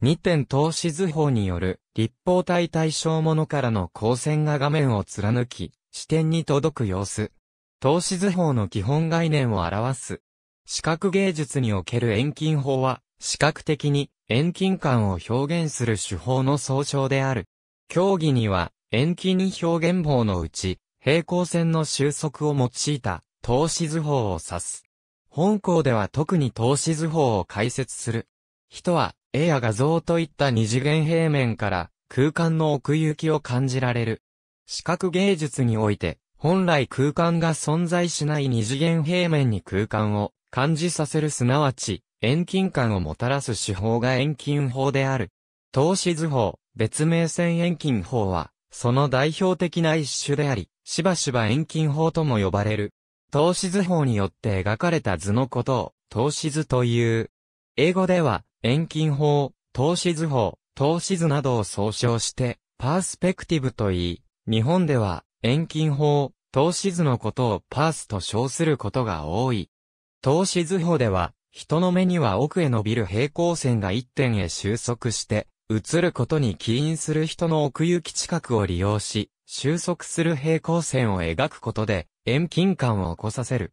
二点透視図法による立方体対象のからの光線が画面を貫き、視点に届く様子。透視図法の基本概念を表す。視覚芸術における遠近法は、視覚的に遠近感を表現する手法の総称である。競技には、遠近表現法のうち、平行線の収束を用いた、透視図法を指す。本校では特に透視図法を解説する。人は、絵や画像といった二次元平面から空間の奥行きを感じられる。視覚芸術において、本来空間が存在しない二次元平面に空間を感じさせるすなわち、遠近感をもたらす手法が遠近法である。透視図法、別名線遠近法は、その代表的な一種であり、しばしば遠近法とも呼ばれる。透視図法によって描かれた図のことを、透視図という。英語では、遠近法、投資図法、投資図などを総称して、パースペクティブと言い、日本では、遠近法、投資図のことをパースと称することが多い。投資図法では、人の目には奥へ伸びる平行線が一点へ収束して、映ることに起因する人の奥行き近くを利用し、収束する平行線を描くことで、遠近感を起こさせる。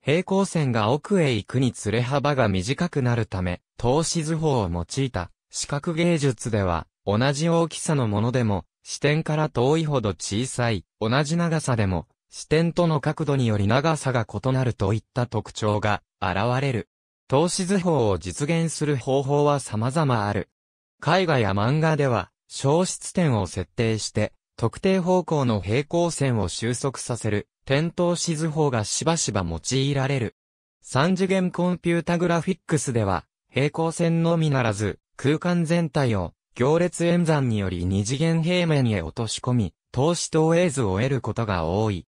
平行線が奥へ行くにつれ幅が短くなるため、透視図法を用いた視覚芸術では、同じ大きさのものでも、視点から遠いほど小さい、同じ長さでも、視点との角度により長さが異なるといった特徴が現れる。透視図法を実現する方法は様々ある。絵画や漫画では、消失点を設定して、特定方向の平行線を収束させる、点灯指図法がしばしば用いられる。三次元コンピュータグラフィックスでは、平行線のみならず、空間全体を、行列演算により二次元平面へ落とし込み、投資投影図を得ることが多い。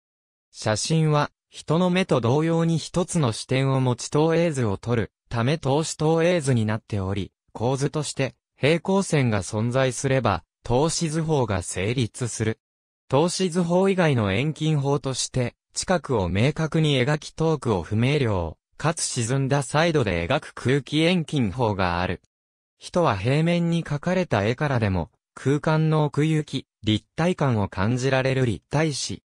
写真は、人の目と同様に一つの視点を持ち投影図を取る、ため投資投影図になっており、構図として、平行線が存在すれば、投資図法が成立する。投資図法以外の遠近法として、近くを明確に描き遠くを不明瞭、かつ沈んだサイドで描く空気遠近法がある。人は平面に描かれた絵からでも、空間の奥行き、立体感を感じられる立体視。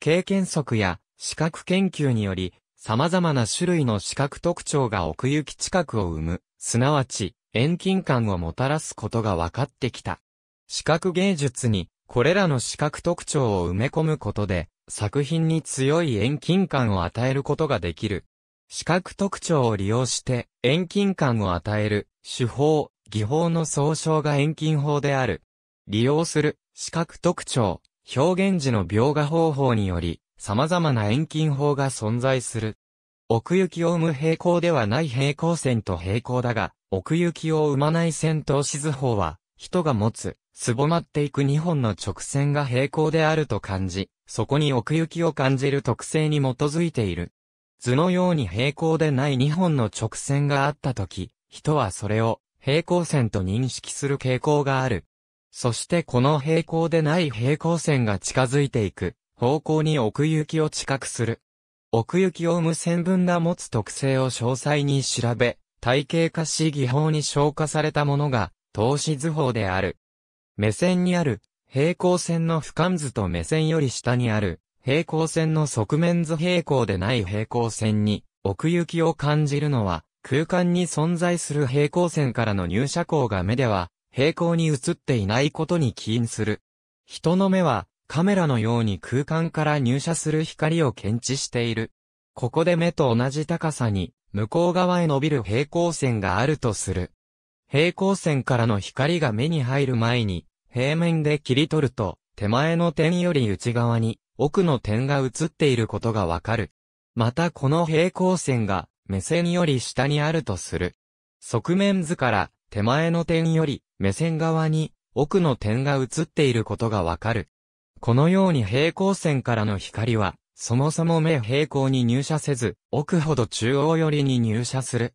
経験則や視覚研究により、様々な種類の視覚特徴が奥行き近くを生む、すなわち、遠近感をもたらすことが分かってきた。視覚芸術に、これらの視覚特徴を埋め込むことで、作品に強い遠近感を与えることができる。視覚特徴を利用して遠近感を与える手法、技法の総称が遠近法である。利用する視覚特徴、表現時の描画方法により様々な遠近法が存在する。奥行きを生む平行ではない平行線と平行だが、奥行きを生まない線と指図法は人が持つ、すぼまっていく2本の直線が平行であると感じ、そこに奥行きを感じる特性に基づいている。図のように平行でない2本の直線があったとき、人はそれを平行線と認識する傾向がある。そしてこの平行でない平行線が近づいていく方向に奥行きを近くする。奥行きを無線分が持つ特性を詳細に調べ、体系化し技法に消化されたものが透視図法である。目線にある平行線の俯瞰図と目線より下にある平行線の側面図平行でない平行線に奥行きを感じるのは空間に存在する平行線からの入射光が目では平行に映っていないことに起因する。人の目はカメラのように空間から入射する光を検知している。ここで目と同じ高さに向こう側へ伸びる平行線があるとする。平行線からの光が目に入る前に、平面で切り取ると、手前の点より内側に、奥の点が映っていることがわかる。またこの平行線が、目線より下にあるとする。側面図から、手前の点より、目線側に、奥の点が映っていることがわかる。このように平行線からの光は、そもそも目平行に入射せず、奥ほど中央寄りに入射する。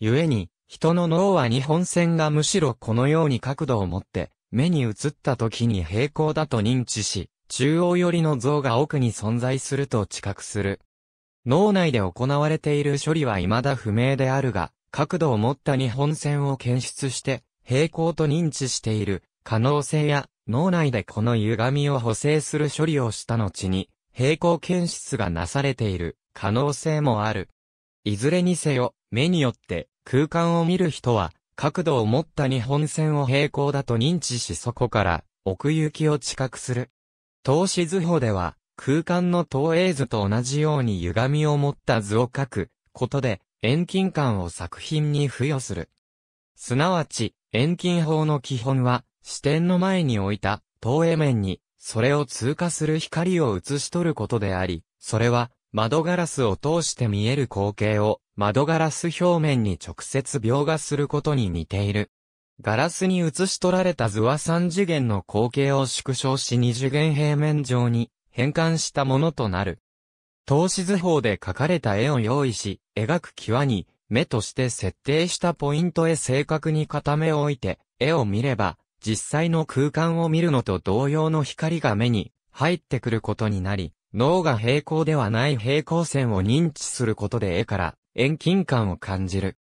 故に、人の脳は日本線がむしろこのように角度を持って、目に映った時に平行だと認知し、中央寄りの像が奥に存在すると知覚する。脳内で行われている処理は未だ不明であるが、角度を持った日本線を検出して、平行と認知している可能性や、脳内でこの歪みを補正する処理をした後に、平行検出がなされている可能性もある。いずれにせよ、目によって空間を見る人は角度を持った日本線を平行だと認知しそこから奥行きを知覚する。透視図法では空間の投影図と同じように歪みを持った図を描くことで遠近感を作品に付与する。すなわち遠近法の基本は視点の前に置いた投影面にそれを通過する光を映し取ることであり、それは窓ガラスを通して見える光景を窓ガラス表面に直接描画することに似ている。ガラスに映し取られた図は3次元の光景を縮小し2次元平面上に変換したものとなる。透視図法で描かれた絵を用意し、描く際に目として設定したポイントへ正確に片目を置いて、絵を見れば、実際の空間を見るのと同様の光が目に入ってくることになり、脳が平行ではない平行線を認知することで絵から遠近感を感じる。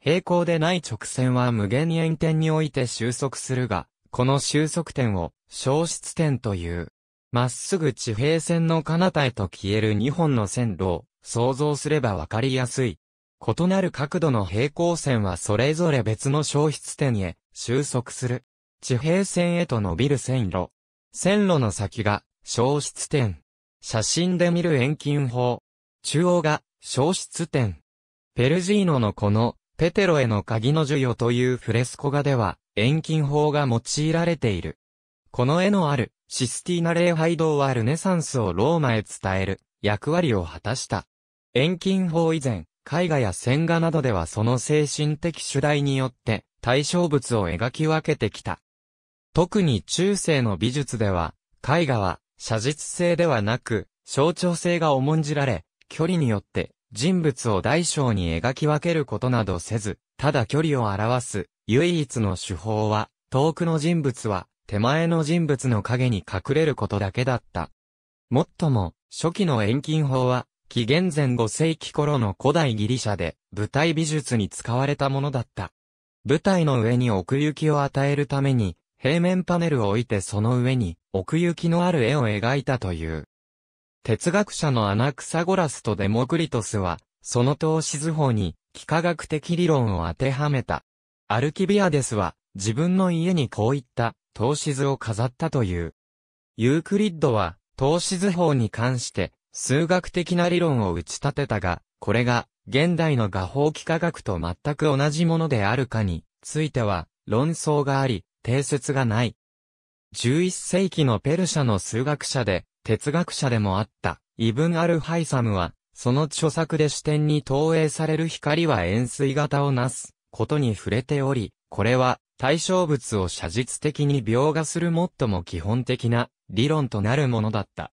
平行でない直線は無限遠点において収束するが、この収束点を消失点という。まっすぐ地平線の彼方へと消える2本の線路を想像すればわかりやすい。異なる角度の平行線はそれぞれ別の消失点へ収束する。地平線へと伸びる線路。線路の先が消失点。写真で見る遠近法。中央が、消失点。ペルジーノのこの、ペテロへの鍵の授与というフレスコ画では、遠近法が用いられている。この絵のある、システィーナ礼拝堂はルネサンスをローマへ伝える、役割を果たした。遠近法以前、絵画や線画などではその精神的主題によって、対象物を描き分けてきた。特に中世の美術では、絵画は、写実性ではなく、象徴性が重んじられ、距離によって人物を大小に描き分けることなどせず、ただ距離を表す唯一の手法は、遠くの人物は手前の人物の影に隠れることだけだった。もっとも、初期の遠近法は、紀元前5世紀頃の古代ギリシャで舞台美術に使われたものだった。舞台の上に奥行きを与えるために、平面パネルを置いてその上に奥行きのある絵を描いたという。哲学者のアナクサゴラスとデモクリトスは、その投資図法に幾何学的理論を当てはめた。アルキビアデスは自分の家にこういった投資図を飾ったという。ユークリッドは投資図法に関して数学的な理論を打ち立てたが、これが現代の画法幾何学と全く同じものであるかについては論争があり、定説がない。11世紀のペルシャの数学者で、哲学者でもあった、イブン・アル・ハイサムは、その著作で視点に投影される光は円錐型をなす、ことに触れており、これは、対象物を写実的に描画する最も基本的な理論となるものだった。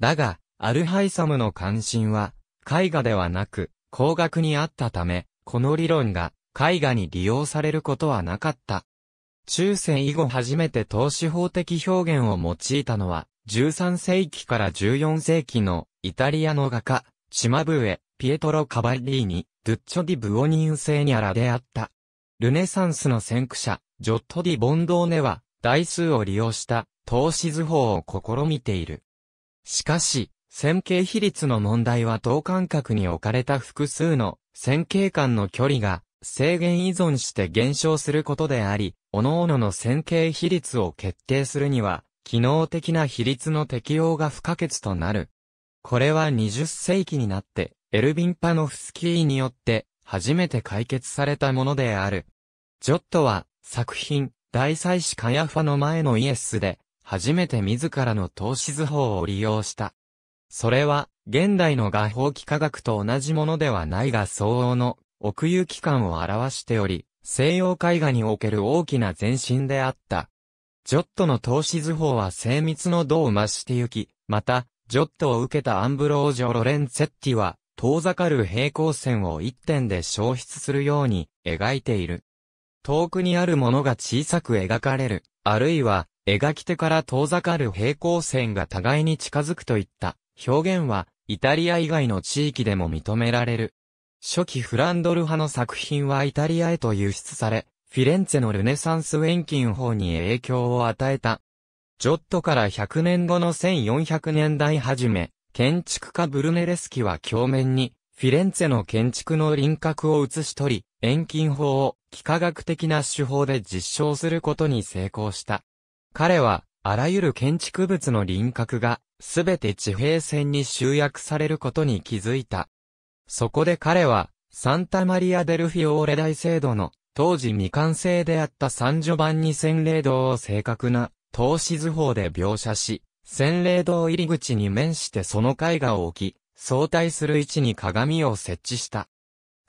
だが、アルハイサムの関心は、絵画ではなく、工学にあったため、この理論が絵画に利用されることはなかった。中世以後初めて投資法的表現を用いたのは、13世紀から14世紀のイタリアの画家、チマブエ、ピエトロ・カバリーニ、ドゥッチョ・ディ・ブオニウセーニャラであった。ルネサンスの先駆者、ジョット・ディ・ボンドーネは、台数を利用した投資図法を試みている。しかし、線形比率の問題は等間隔に置かれた複数の線形間の距離が制限依存して減少することであり、各々の線形比率を決定するには、機能的な比率の適用が不可欠となる。これは20世紀になって、エルビン・パノフスキーによって初めて解決されたものである。ジョットは作品、大祭司カヤファの前のイエスで、初めて自らの投資図法を利用した。それは、現代の画法幾何学と同じものではないが相応の奥行き感を表しており、西洋絵画における大きな前進であった。ジョットの投資図法は精密の度を増してゆき、また、ジョットを受けたアンブロージョ・ロレンツェッティは、遠ざかる平行線を一点で消失するように描いている。遠くにあるものが小さく描かれる、あるいは、描き手から遠ざかる平行線が互いに近づくといった表現は、イタリア以外の地域でも認められる。初期フランドル派の作品はイタリアへと輸出され、フィレンツェのルネサンス遠近法に影響を与えた。ジョットから100年後の1400年代初め、建築家ブルネレスキは鏡面に、フィレンツェの建築の輪郭を写し取り、遠近法を幾何学的な手法で実証することに成功した。彼は、あらゆる建築物の輪郭が、すべて地平線に集約されることに気づいた。そこで彼は、サンタマリア・デルフィオーレ大聖堂の、当時未完成であった三序版に洗礼堂を正確な、透視図法で描写し、洗礼堂入り口に面してその絵画を置き、相対する位置に鏡を設置した。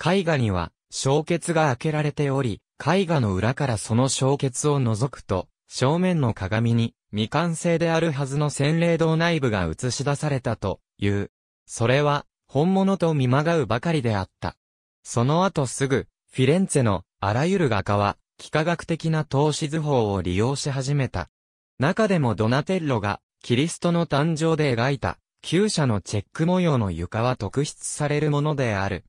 絵画には、小結が開けられており、絵画の裏からその小結を覗くと、正面の鏡に、未完成であるはずの洗礼堂内部が映し出されたという。それは、本物と見まがうばかりであった。その後すぐ、フィレンツェのあらゆる画家は、幾何学的な投資図法を利用し始めた。中でもドナテッロが、キリストの誕生で描いた、旧社のチェック模様の床は特筆されるものである。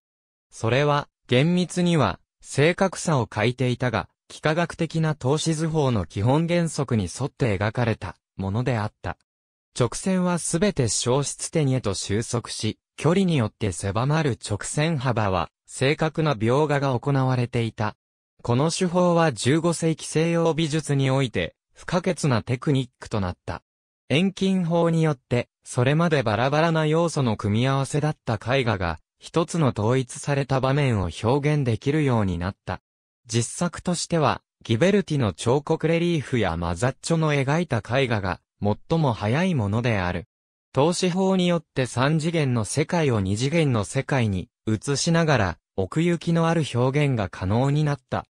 それは、厳密には、正確さを欠いていたが、幾何学的な投資図法の基本原則に沿って描かれたものであった。直線はすべて消失点へと収束し、距離によって狭まる直線幅は、正確な描画が行われていた。この手法は15世紀西洋美術において、不可欠なテクニックとなった。遠近法によって、それまでバラバラな要素の組み合わせだった絵画が、一つの統一された場面を表現できるようになった。実作としては、ギベルティの彫刻レリーフやマザッチョの描いた絵画が、最も早いものである。投資法によって三次元の世界を二次元の世界に移しながら奥行きのある表現が可能になった。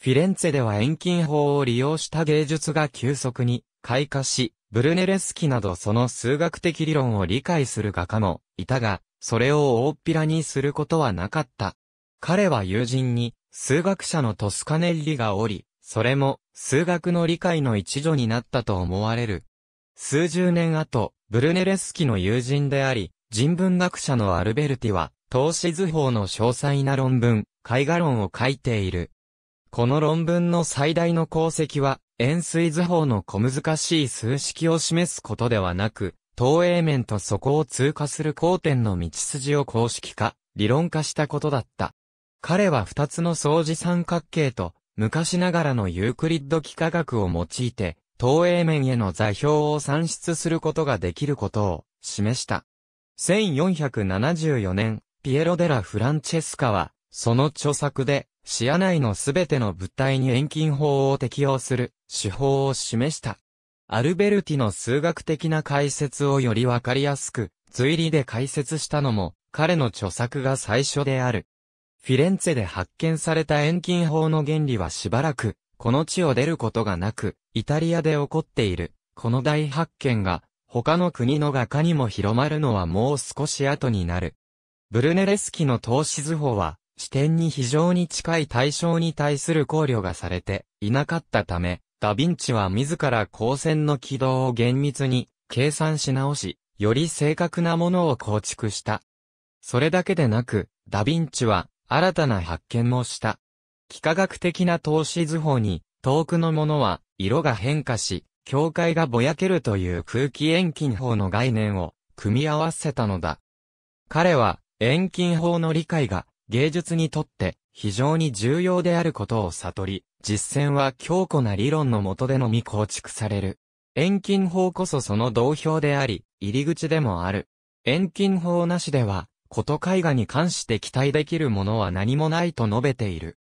フィレンツェでは遠近法を利用した芸術が急速に開花し、ブルネレスキなどその数学的理論を理解する画家もいたが、それを大っぴらにすることはなかった。彼は友人に数学者のトスカネッリがおり、それも数学の理解の一助になったと思われる。数十年後、ブルネレスキの友人であり、人文学者のアルベルティは、投資図法の詳細な論文、絵画論を書いている。この論文の最大の功績は、円錐図法の小難しい数式を示すことではなく、投影面とそこを通過する交点の道筋を公式化、理論化したことだった。彼は二つの相似三角形と、昔ながらのユークリッド幾何学を用いて、東影面への座標を算出することができることを示した。1474年、ピエロ・デラ・フランチェスカは、その著作で、視野内のすべての物体に遠近法を適用する手法を示した。アルベルティの数学的な解説をよりわかりやすく、推理で解説したのも、彼の著作が最初である。フィレンツェで発見された遠近法の原理はしばらく、この地を出ることがなく、イタリアで起こっている、この大発見が、他の国の画家にも広まるのはもう少し後になる。ブルネレスキの投資図法は、視点に非常に近い対象に対する考慮がされていなかったため、ダヴィンチは自ら光線の軌道を厳密に計算し直し、より正確なものを構築した。それだけでなく、ダヴィンチは新たな発見もした。幾何学的な透視図法に、遠くのものは、色が変化し、境界がぼやけるという空気遠近法の概念を、組み合わせたのだ。彼は、遠近法の理解が、芸術にとって、非常に重要であることを悟り、実践は強固な理論の下でのみ構築される。遠近法こそその同標であり、入り口でもある。遠近法なしでは、こと絵画に関して期待できるものは何もないと述べている。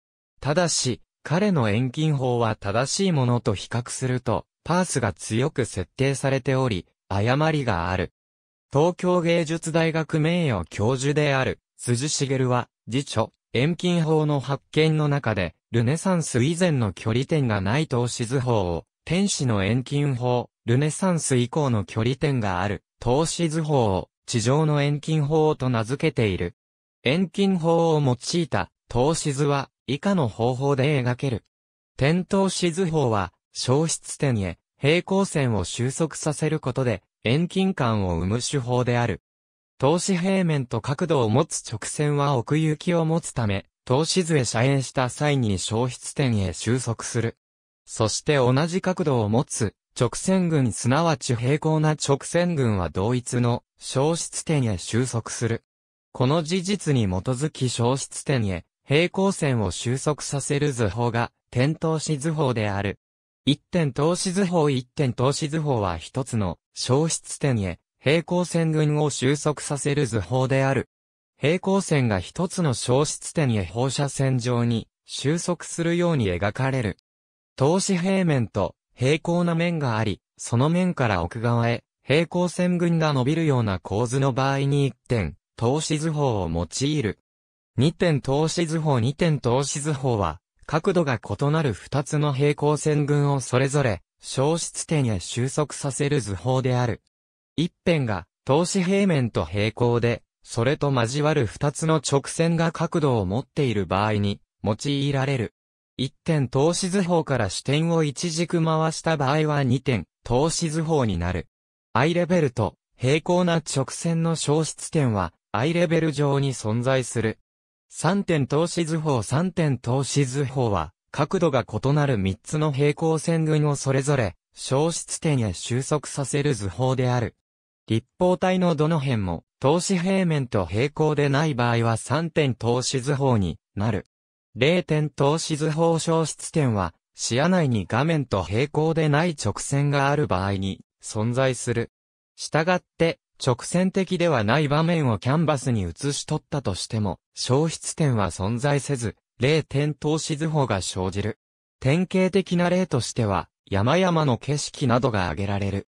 ただし、彼の遠近法は正しいものと比較すると、パースが強く設定されており、誤りがある。東京芸術大学名誉教授である、辻茂は、辞書、遠近法の発見の中で、ルネサンス以前の距離点がない投資図法を、天使の遠近法、ルネサンス以降の距離点がある、投資図法を、地上の遠近法と名付けている。遠近法を用いた、投資図は、以下の方法で描ける。点灯し図法は、消失点へ平行線を収束させることで、遠近感を生む手法である。投資平面と角度を持つ直線は奥行きを持つため、投資図へ遮影した際に消失点へ収束する。そして同じ角度を持つ直線群すなわち平行な直線群は同一の消失点へ収束する。この事実に基づき消失点へ平行線を収束させる図法が、点投資図法である。一点投資図法一点投資図法は一つの消失点へ平行線群を収束させる図法である。平行線が一つの消失点へ放射線上に収束するように描かれる。投資平面と平行な面があり、その面から奥側へ平行線群が伸びるような構図の場合に一点投資図法を用いる。二点投資図法二点投資図法は、角度が異なる二つの平行線群をそれぞれ、消失点へ収束させる図法である。一辺が、投資平面と平行で、それと交わる二つの直線が角度を持っている場合に、用いられる。一点投資図法から視点を一軸回した場合は二点、投資図法になる。アイレベルと、平行な直線の消失点は、アイレベル上に存在する。三点投資図法三点投資図法は、角度が異なる三つの平行線群をそれぞれ、消失点へ収束させる図法である。立方体のどの辺も、投資平面と平行でない場合は三点投資図法になる。零点投資図法消失点は、視野内に画面と平行でない直線がある場合に存在する。したがって、直線的ではない場面をキャンバスに写し取ったとしても、消失点は存在せず、0点投資図法が生じる。典型的な例としては、山々の景色などが挙げられる。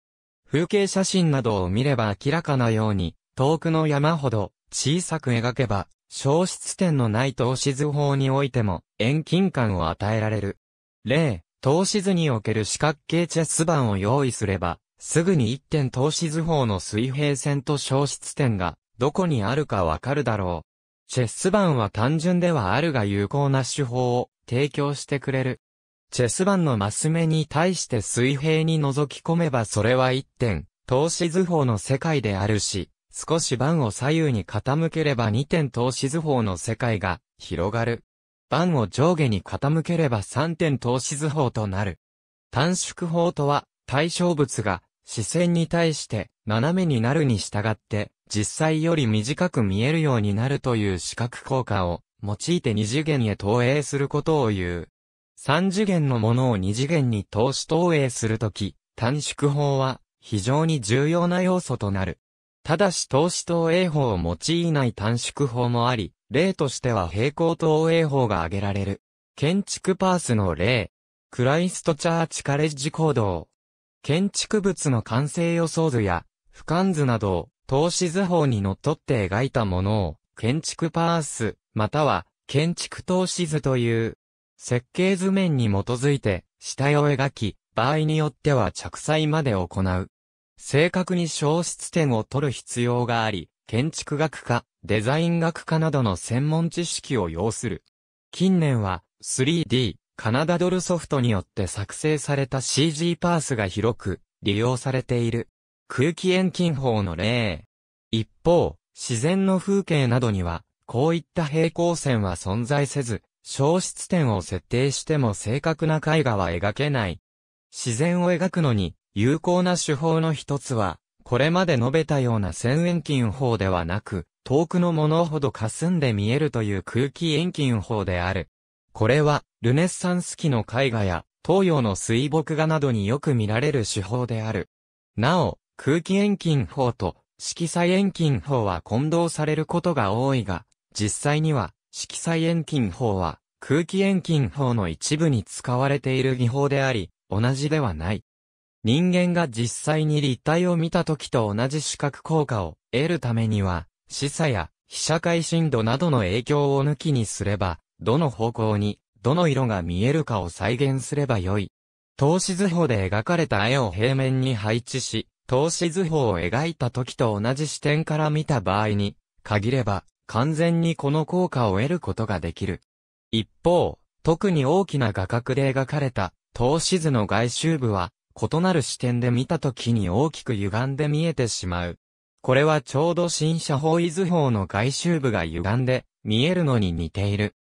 風景写真などを見れば明らかなように、遠くの山ほど小さく描けば、消失点のない投資図法においても遠近感を与えられる。例、投資図における四角形チェス盤を用意すれば、すぐに一点投資図法の水平線と消失点が、どこにあるかわかるだろう。チェス盤は単純ではあるが有効な手法を提供してくれる。チェス盤のマス目に対して水平に覗き込めばそれは一点、投資図法の世界であるし、少し盤を左右に傾ければ二点投資図法の世界が広がる。盤を上下に傾ければ三点投資図法となる。短縮法とは、対象物が視線に対して斜めになるに従って実際より短く見えるようになるという視覚効果を用いて二次元へ投影することを言う。三次元のものを二次元に投資投影するとき、短縮法は非常に重要な要素となる。ただし投資投影法を用いない短縮法もあり、例としては平行投影法が挙げられる。建築パースの例。クライストチャーチカレッジ行動。建築物の完成予想図や、俯瞰図などを、投資図法にのっとって描いたものを、建築パース、または、建築投資図という、設計図面に基づいて、下絵を描き、場合によっては着彩まで行う。正確に消失点を取る必要があり、建築学科、デザイン学科などの専門知識を要する。近年は 3D、カナダドルソフトによって作成された CG パースが広く利用されている。空気遠近法の例。一方、自然の風景などには、こういった平行線は存在せず、消失点を設定しても正確な絵画は描けない。自然を描くのに、有効な手法の一つは、これまで述べたような線遠近法ではなく、遠くのものほど霞んで見えるという空気遠近法である。これは、ルネッサンス期の絵画や、東洋の水墨画などによく見られる手法である。なお、空気遠近法と色彩遠近法は混同されることが多いが、実際には、色彩遠近法は、空気遠近法の一部に使われている技法であり、同じではない。人間が実際に立体を見た時と同じ視覚効果を得るためには、視差や被写界深度などの影響を抜きにすれば、どの方向に、どの色が見えるかを再現すればよい。透視図法で描かれた絵を平面に配置し、透視図法を描いた時と同じ視点から見た場合に、限れば、完全にこの効果を得ることができる。一方、特に大きな画角で描かれた、透視図の外周部は、異なる視点で見た時に大きく歪んで見えてしまう。これはちょうど新社方位図法の外周部が歪んで、見えるのに似ている。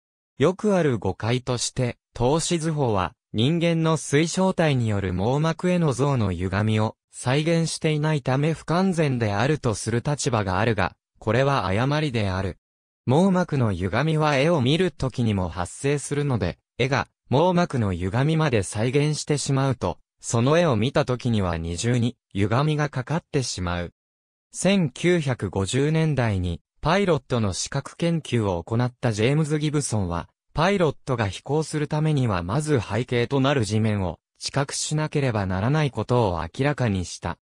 よくある誤解として、透視図法は、人間の水晶体による網膜への像の歪みを再現していないため不完全であるとする立場があるが、これは誤りである。網膜の歪みは絵を見るときにも発生するので、絵が網膜の歪みまで再現してしまうと、その絵を見たときには二重に歪みがかかってしまう。1950年代にパイロットの資格研究を行ったジェームズ・ギブソンは、パイロットが飛行するためにはまず背景となる地面を知覚しなければならないことを明らかにした。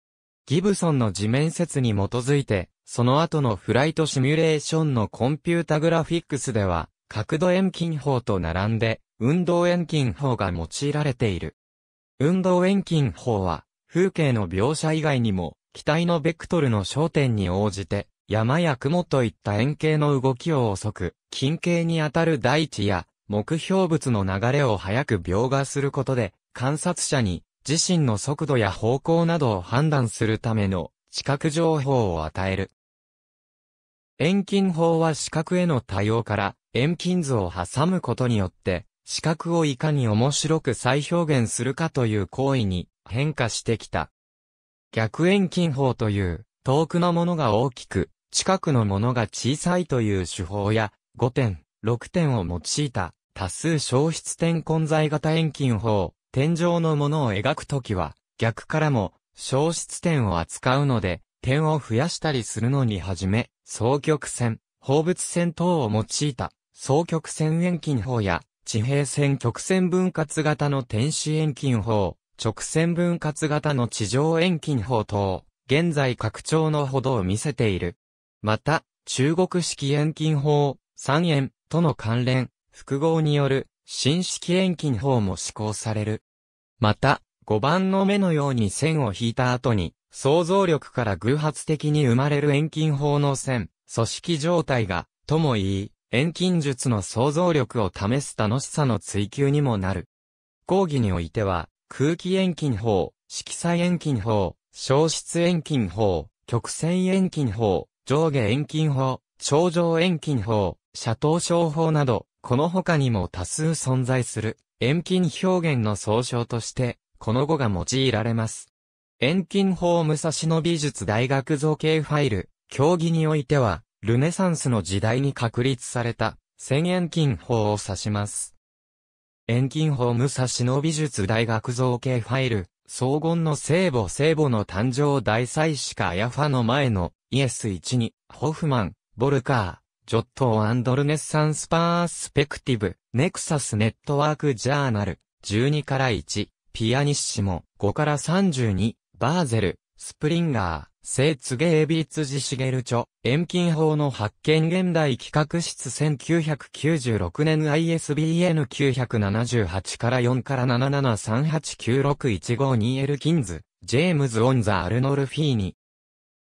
ギブソンの地面説に基づいて、その後のフライトシミュレーションのコンピュータグラフィックスでは、角度遠近法と並んで、運動遠近法が用いられている。運動遠近法は、風景の描写以外にも、機体のベクトルの焦点に応じて、山や雲といった円形の動きを遅く、近景にあたる大地や目標物の流れを早く描画することで、観察者に自身の速度や方向などを判断するための視覚情報を与える。遠近法は視覚への対応から遠近図を挟むことによって、視覚をいかに面白く再表現するかという行為に変化してきた。逆遠近法という、遠くのものが大きく、近くのものが小さいという手法や、5点、6点を用いた、多数消失点混在型遠近法、天井のものを描くときは、逆からも、消失点を扱うので、点を増やしたりするのにはじめ、双極線、放物線等を用いた、双極線遠近法や、地平線曲線分割型の天使遠近法、直線分割型の地上遠近法等、現在拡張のほどを見せている。また、中国式遠近法、三円との関連、複合による新式遠近法も施行される。また、五番の目のように線を引いた後に、想像力から偶発的に生まれる遠近法の線、組織状態が、とも言い、遠近術の想像力を試す楽しさの追求にもなる。講義においては、空気遠近法、色彩遠近法、消失遠近法、曲線遠近法、上下遠近法、頂上遠近法、斜頭症法など、この他にも多数存在する、遠近表現の総称として、この語が用いられます。遠近法武蔵野美術大学造形ファイル、競技においては、ルネサンスの時代に確立された、千円金法を指します。遠近法武蔵野美術大学造形ファイル、荘厳の聖母聖母の誕生大祭司かヤファの前のイエス12、ホフマン、ボルカー、ジョットールネッサンスパースペクティブ、ネクサスネットワークジャーナル、12から1、ピアニッシモ、5から32、バーゼル、スプリンガー、ーツ・ゲービーツジシゲルチョ、遠近法の発見現代企画室1996年 ISBN 978から4から773896152エルキンズ、ジェームズ・オンザ・アルノルフィーニ、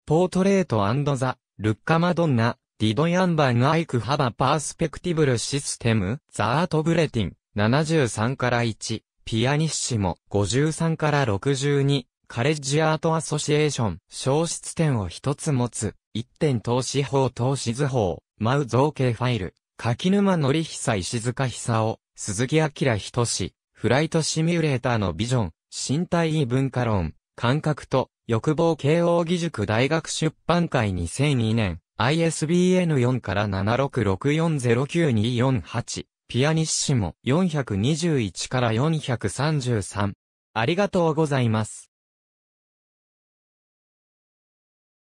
ポートレートザ、ルッカマドンナ、ディドヤンバンアイクハバパースペクティブルシステム、ザアートブレティン、73から1、ピアニッシモ、53から62、カレッジアートアソシエーション、消失点を一つ持つ、一点投資法投資図法、マウ造形ファイル、柿沼のりひさ石塚久夫、鈴木明仁志、フライトシミュレーターのビジョン、身体異文化論、感覚と欲望慶応義塾大学出版会2002年、ISBN4 から766409248、ピアニッシモ421から433。ありがとうございます。